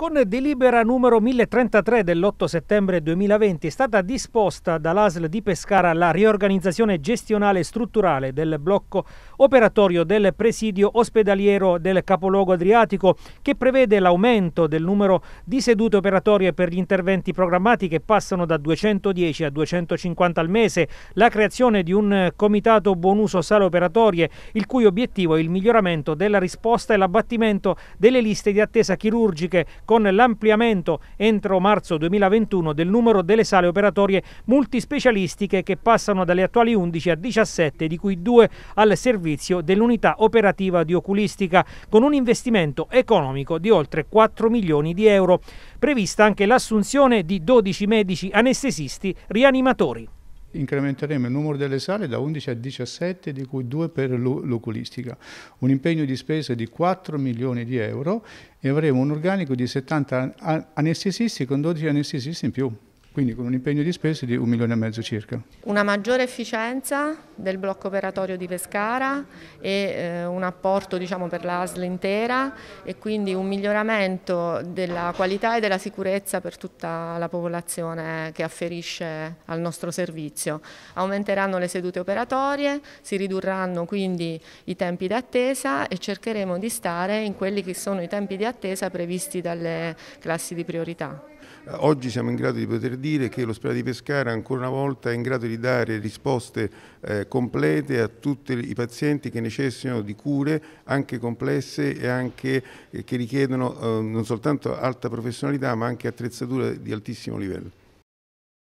Con delibera numero 1033 dell'8 settembre 2020 è stata disposta dall'ASL di Pescara la riorganizzazione gestionale e strutturale del blocco operatorio del presidio ospedaliero del capoluogo adriatico che prevede l'aumento del numero di sedute operatorie per gli interventi programmati che passano da 210 a 250 al mese, la creazione di un comitato buon uso sale operatorie il cui obiettivo è il miglioramento della risposta e l'abbattimento delle liste di attesa chirurgiche con l'ampliamento entro marzo 2021 del numero delle sale operatorie multispecialistiche che passano dalle attuali 11 a 17, di cui due al servizio dell'unità operativa di oculistica, con un investimento economico di oltre 4 milioni di euro. Prevista anche l'assunzione di 12 medici anestesisti rianimatori incrementeremo il numero delle sale da 11 a 17, di cui 2 per l'oculistica. Un impegno di spesa di 4 milioni di euro e avremo un organico di 70 anestesisti con 12 anestesisti in più quindi con un impegno di spese di un milione e mezzo circa. Una maggiore efficienza del blocco operatorio di Pescara e eh, un apporto diciamo, per la ASL intera e quindi un miglioramento della qualità e della sicurezza per tutta la popolazione che afferisce al nostro servizio. Aumenteranno le sedute operatorie, si ridurranno quindi i tempi d'attesa e cercheremo di stare in quelli che sono i tempi di attesa previsti dalle classi di priorità. Eh, oggi siamo in grado di poter dire che l'ospedale di Pescara ancora una volta è in grado di dare risposte eh, complete a tutti i pazienti che necessitano di cure anche complesse e anche eh, che richiedono eh, non soltanto alta professionalità ma anche attrezzature di altissimo livello.